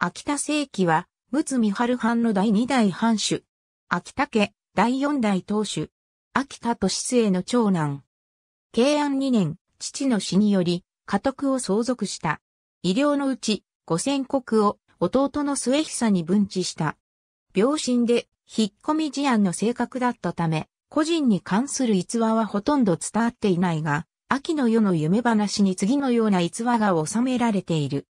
秋田正規は、陸津美春藩の第二代藩主。秋田家、第四代当主。秋田都市生の長男。慶安二年、父の死により、家督を相続した。医療のうち、五千国を弟の末久に分置した。病身で、引っ込み事案の性格だったため、個人に関する逸話はほとんど伝わっていないが、秋の世の夢話に次のような逸話が収められている。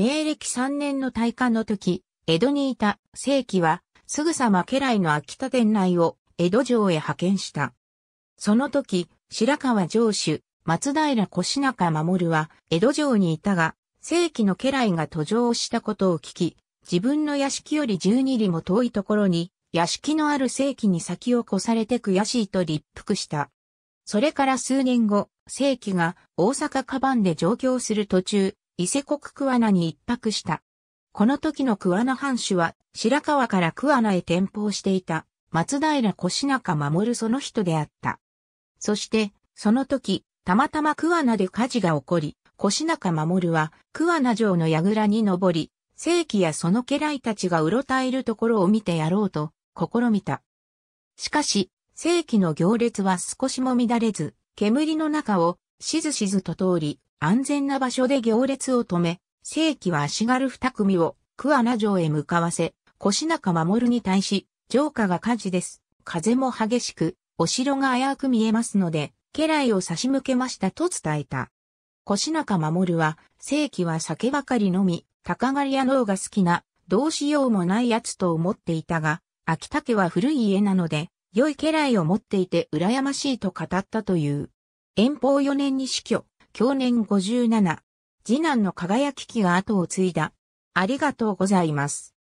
明暦三年の大火の時、江戸にいた正規は、すぐさま家来の秋田伝来を江戸城へ派遣した。その時、白川城主、松平越中守は、江戸城にいたが、正規の家来が途上したことを聞き、自分の屋敷より十二里も遠いところに、屋敷のある正規に先を越されて悔しいと立腹した。それから数年後、正規が大阪カバンで上京する途中、伊勢国桑名に一泊した。この時の桑名藩主は白川から桑名へ転向していた松平越中守その人であった。そして、その時、たまたま桑名で火事が起こり、越中守は桑名城の櫓に登り、正規やその家来たちがうろたえるところを見てやろうと試みた。しかし、正規の行列は少しも乱れず、煙の中をしずしずと通り、安全な場所で行列を止め、正規は足軽二組を桑名城へ向かわせ、腰中守に対し、城下が火事です。風も激しく、お城が危うく見えますので、家来を差し向けましたと伝えた。腰中守は、正規は酒ばかり飲み、鷹狩りや脳が好きな、どうしようもない奴と思っていたが、秋竹は古い家なので、良い家来を持っていて羨ましいと語ったという。遠方4年に死去、享年57。次男の輝きが後を継いだ。ありがとうございます。